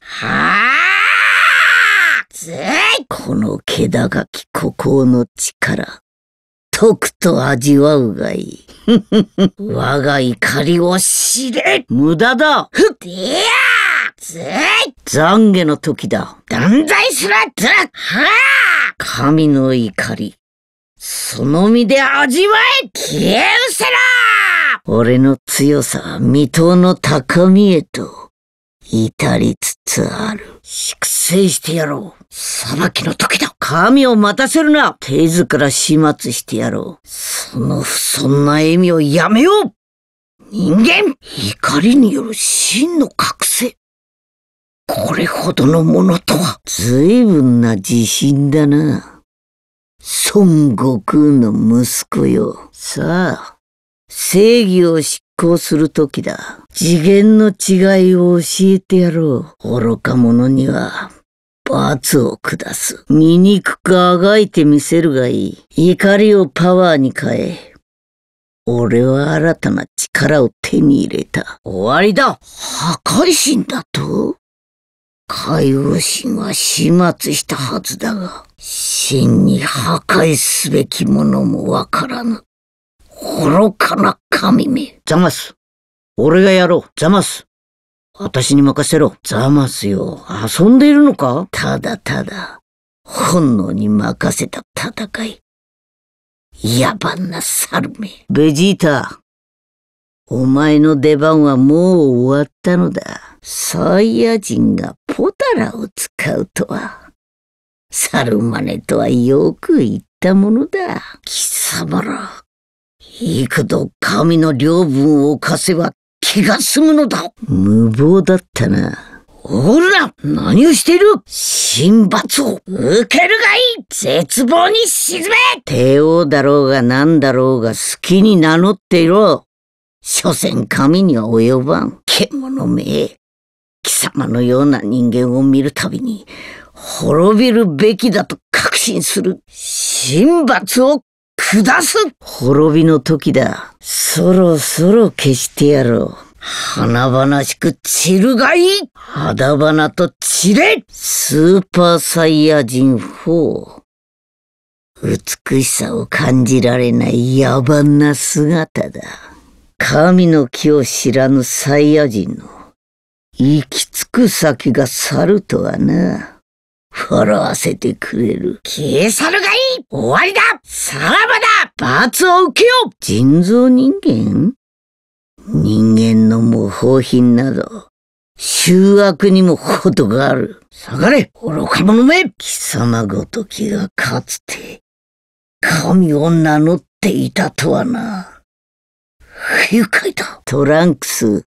はあついこの気高き孤高の力。とくと味わうがいい。我が怒りを知れ無駄だふっいやつい懺悔の時だ断罪すらずらはあ神の怒り。その身で味わえ消え失せろ俺の強さは未踏の高みへと、至りつつある。粛清してやろう。裁きの時だ。神を待たせるな。手ずから始末してやろう。その不尊な笑みをやめよう人間怒りによる真の覚醒。これほどのものとは。随分な自信だな。孫悟空の息子よ。さあ、正義を執行する時だ。次元の違いを教えてやろう。愚か者には、罰を下す。醜くあがいてみせるがいい。怒りをパワーに変え。俺は新たな力を手に入れた。終わりだ破壊神だと海王神は始末したはずだが、真に破壊すべきものもわからぬ。愚かな神め。ざます。俺がやろう。ざます。私に任せろ。ざますよ。遊んでいるのかただただ、本能に任せた戦い。野蛮な猿め。ベジータ。お前の出番はもう終わったのだ。サイヤ人がポタラを使うとは、猿マネとはよく言ったものだ。貴様ら、幾度神の領分を貸せば気が済むのだ。無謀だったな。ほら何をしている神罰を受けるがいい絶望に沈め帝王だろうが何だろうが好きに名乗っていろ所詮神には及ばん獣め貴様のような人間を見るたびに滅びるべきだと確信する神罰を下す滅びの時だ。そろそろ消してやろう。華々しく散るがいい肌花と散れスーパーサイヤ人4。美しさを感じられない野蛮な姿だ。神の木を知らぬサイヤ人の行き着く先が猿とはな。笑わせてくれる。消え去るがいい終わりだ罰を受けよう人造人間人間の模倣品など、醜悪にも程がある。下がれ愚か者め貴様ごときがかつて、神を名乗っていたとはな。不愉快だトランクス、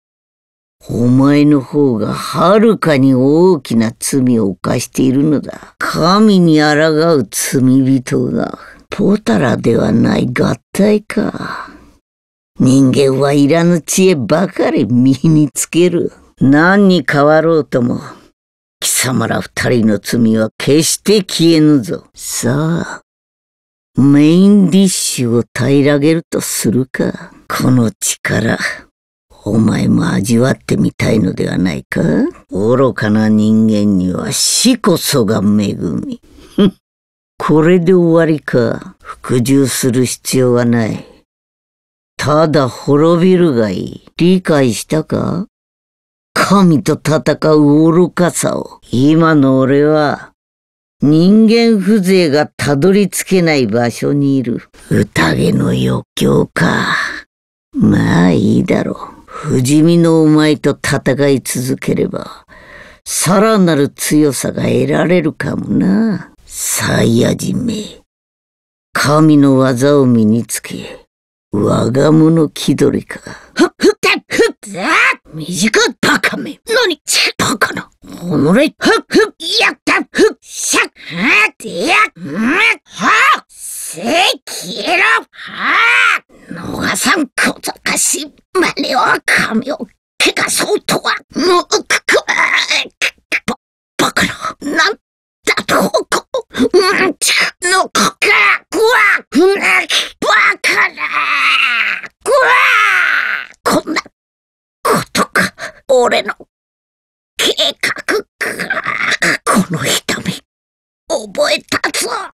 お前の方がはるかに大きな罪を犯しているのだ。神に抗う罪人が、ポタラではない合体か。人間はいらぬ知恵ばかり身につける。何に変わろうとも、貴様ら二人の罪は決して消えぬぞ。さあ、メインディッシュを平らげるとするか。この力、お前も味わってみたいのではないか愚かな人間には死こそが恵み。これで終わりか。服従する必要はない。ただ滅びるがいい。理解したか神と戦う愚かさを。今の俺は、人間風情がたどり着けない場所にいる。宴の余興か。まあいいだろう。不死身のお前と戦い続ければ、さらなる強さが得られるかもな、サイヤ人め。神の技を身につけ、我が物気取りか。ふ、ふた、ふっ、ざ短いバカめ。何ち、バカな。おのれ、ふ、ふ、いや、消えろはあ逃さん小賢しい真似は髪を汚そうとは、むくく、く、ば、ばカな、なんだと、こ、うんち、の、こか、くわ、ふな、き、ばかな、くわこんな、ことか、俺の、計画か、この痛み、覚えたぞ